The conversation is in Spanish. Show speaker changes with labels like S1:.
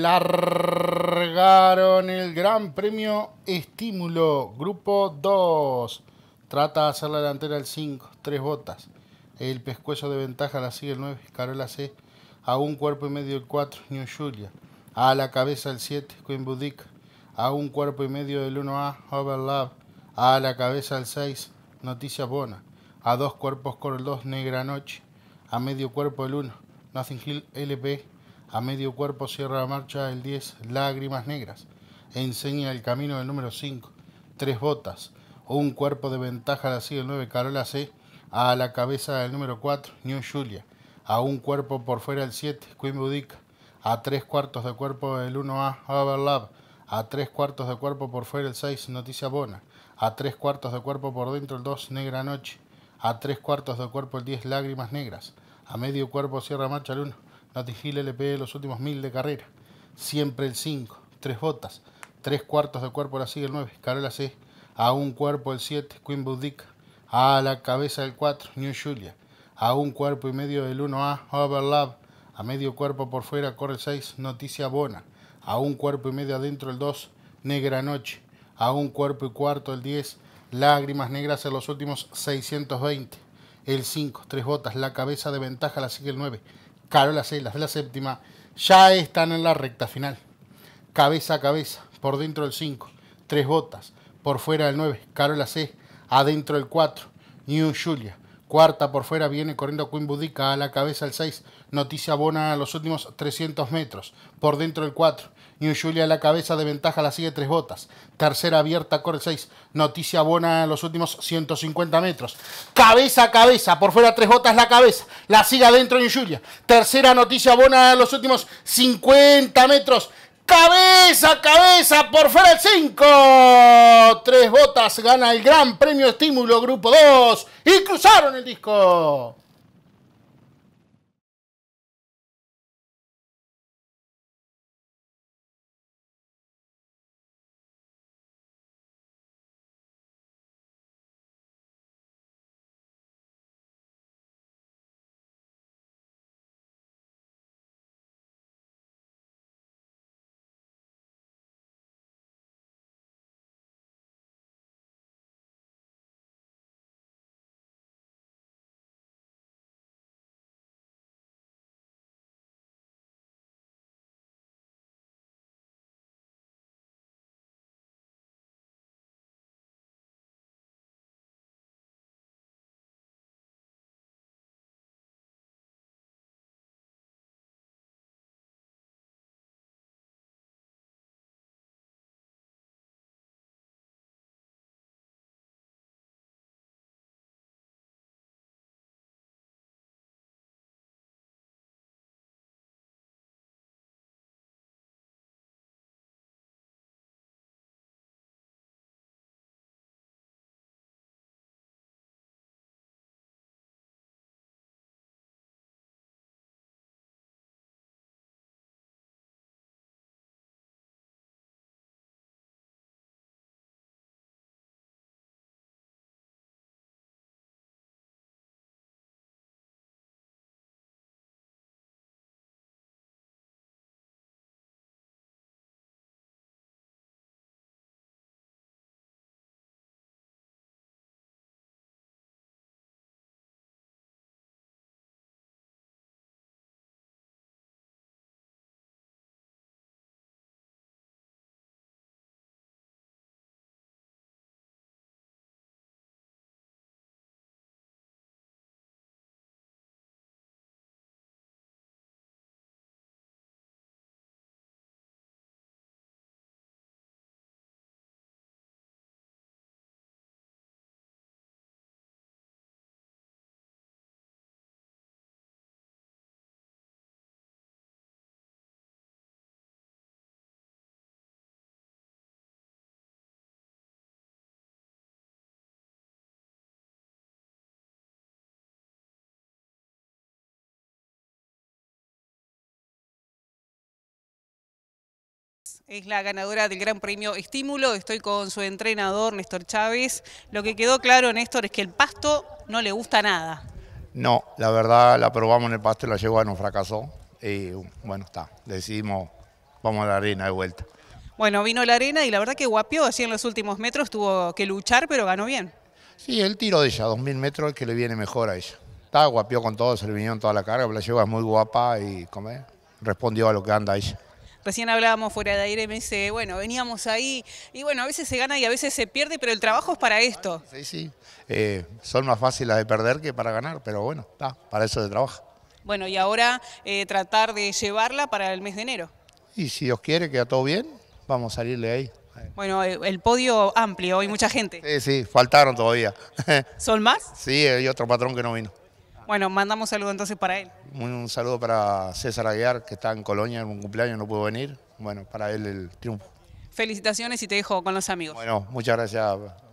S1: largaron el Gran Premio Estímulo, Grupo 2. Trata de hacer la delantera el 5, tres botas. El pescuezo de ventaja la sigue el 9, Carola C. A un cuerpo y medio el 4, New Julia. A la cabeza el 7, Queen Boudic. A un cuerpo y medio el 1A, Overlove A la cabeza el 6, Noticias Bona. A dos cuerpos con el 2, Negra Noche. A medio cuerpo el 1, Nothing Hill LP a medio cuerpo cierra la marcha el 10, Lágrimas Negras. Enseña el camino del número 5, Tres Botas. Un cuerpo de ventaja la sigue el 9, Carola C. A la cabeza del número 4, New Julia. A un cuerpo por fuera el 7, Queen Budica. A tres cuartos de cuerpo el 1A, Overlove. A tres cuartos de cuerpo por fuera el 6, Noticia Bona. A tres cuartos de cuerpo por dentro el 2, Negra Noche. A tres cuartos de cuerpo el 10, Lágrimas Negras. A medio cuerpo cierra marcha el 1, Nati LP de los últimos mil de carrera. Siempre el 5. Tres botas. Tres cuartos de cuerpo la sigue el 9. Carola C. A un cuerpo el 7. Queen Boudica. A la cabeza del 4. New Julia. A un cuerpo y medio del 1A. Overlap. A medio cuerpo por fuera corre el 6. Noticia Bona. A un cuerpo y medio adentro el 2. Negra Noche. A un cuerpo y cuarto el 10. Lágrimas Negras en los últimos 620. El 5, tres botas, la cabeza de ventaja la sigue el 9. C, las de la séptima ya están en la recta final. Cabeza a cabeza, por dentro del 5, tres botas, por fuera del 9, Carola C, adentro del 4, New Julia, Cuarta por fuera viene corriendo Queen Budica a la cabeza el 6. Noticia Bona a los últimos 300 metros. Por dentro el 4. New Julia a la cabeza de ventaja la sigue tres botas. Tercera abierta corre el 6. Noticia Bona a los últimos 150 metros. Cabeza a cabeza. Por fuera tres botas la cabeza. La sigue adentro New Tercera noticia Bona a los últimos 50 metros. Cabeza, cabeza, por fuera el 5. Tres botas gana el Gran Premio Estímulo Grupo 2. Y cruzaron el disco.
S2: Es la ganadora del Gran Premio Estímulo. Estoy con su entrenador, Néstor Chávez. Lo que quedó claro, Néstor, es que el pasto no le gusta nada.
S3: No, la verdad la probamos en el pasto y la yegua nos fracasó. Y bueno, está, decidimos, vamos a la arena de vuelta.
S2: Bueno, vino la arena y la verdad que guapió así en los últimos metros, tuvo que luchar, pero ganó bien.
S3: Sí, el tiro de ella, 2.000 metros, es que le viene mejor a ella. Está guapió con todo, se le vinieron toda la carga, la yegua es muy guapa y como, respondió a lo que anda ella.
S2: Recién hablábamos fuera de aire me dice, bueno, veníamos ahí. Y bueno, a veces se gana y a veces se pierde, pero el trabajo es para esto. Sí, sí.
S3: Eh, son más fáciles de perder que para ganar, pero bueno, está, para eso se trabaja.
S2: Bueno, y ahora eh, tratar de llevarla para el mes de enero.
S3: Y si Dios quiere, queda todo bien, vamos a salirle ahí.
S2: Bueno, el podio amplio hoy mucha gente.
S3: Sí, sí, faltaron todavía. ¿Son más? Sí, hay otro patrón que no vino.
S2: Bueno, mandamos un saludo entonces para él.
S3: Un, saludo para César Aguiar, que está en Colonia en un cumpleaños, no pudo venir. Bueno, para él el triunfo.
S2: Felicitaciones y te dejo con los amigos. Bueno,
S1: muchas gracias